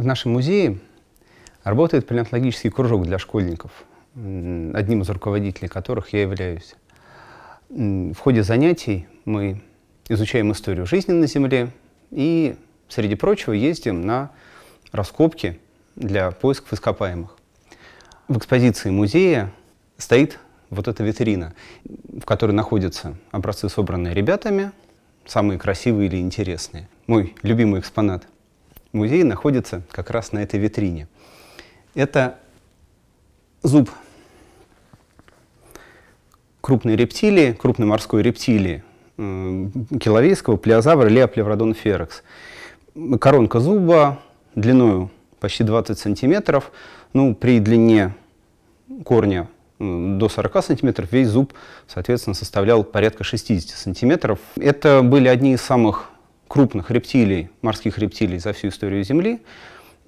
В нашем музее работает палеонтологический кружок для школьников, одним из руководителей которых я являюсь. В ходе занятий мы изучаем историю жизни на Земле и, среди прочего, ездим на раскопки для поисков ископаемых. В экспозиции музея стоит вот эта витрина, в которой находятся образцы, собранные ребятами, самые красивые или интересные. Мой любимый экспонат – музей находится как раз на этой витрине. Это зуб крупной рептилии, крупной морской рептилии, киловейского плеозавра Леоплевродон ферекс. Коронка зуба длиною почти 20 сантиметров, ну, при длине корня до 40 сантиметров, весь зуб, соответственно, составлял порядка 60 сантиметров. Это были одни из самых крупных рептилий, морских рептилий за всю историю Земли.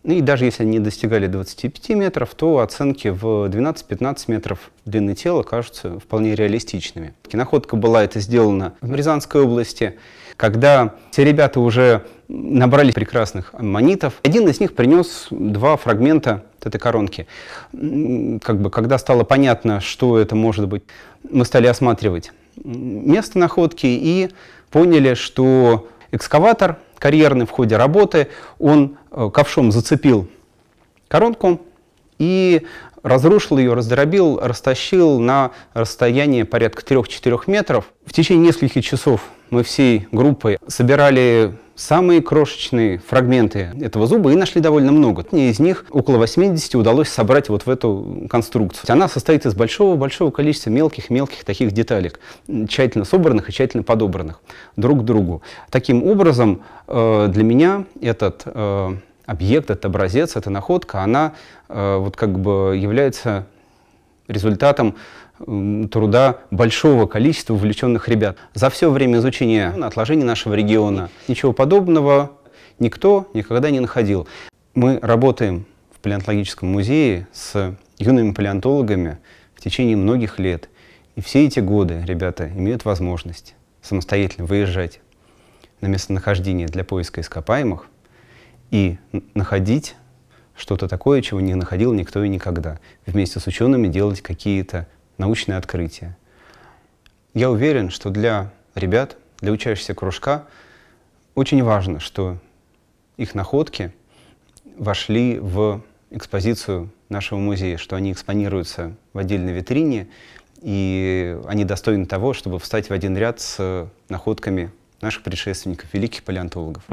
И даже если они не достигали 25 метров, то оценки в 12-15 метров длины тела кажутся вполне реалистичными. Находка была это сделана в Рязанской области, когда все ребята уже набрали прекрасных аммонитов. Один из них принес два фрагмента этой коронки. Как бы, когда стало понятно, что это может быть, мы стали осматривать место находки и поняли, что экскаватор карьерный в ходе работы, он э, ковшом зацепил коронку и разрушил ее, раздробил, растащил на расстояние порядка 3-4 метров. В течение нескольких часов мы всей группой собирали самые крошечные фрагменты этого зуба и нашли довольно много. Мне из них около 80 удалось собрать вот в эту конструкцию. Она состоит из большого-большого количества мелких-мелких таких деталек, тщательно собранных и тщательно подобранных друг к другу. Таким образом, э, для меня этот э, объект, этот образец, эта находка, она э, вот как бы является результатом э, труда большого количества увлеченных ребят. За все время изучения ну, отложений нашего региона ничего подобного никто никогда не находил. Мы работаем в палеонтологическом музее с юными палеонтологами в течение многих лет. И все эти годы ребята имеют возможность самостоятельно выезжать на местонахождение для поиска ископаемых, и находить что-то такое, чего не находил никто и никогда. Вместе с учеными делать какие-то научные открытия. Я уверен, что для ребят, для учащихся кружка очень важно, что их находки вошли в экспозицию нашего музея, что они экспонируются в отдельной витрине, и они достойны того, чтобы встать в один ряд с находками наших предшественников, великих палеонтологов.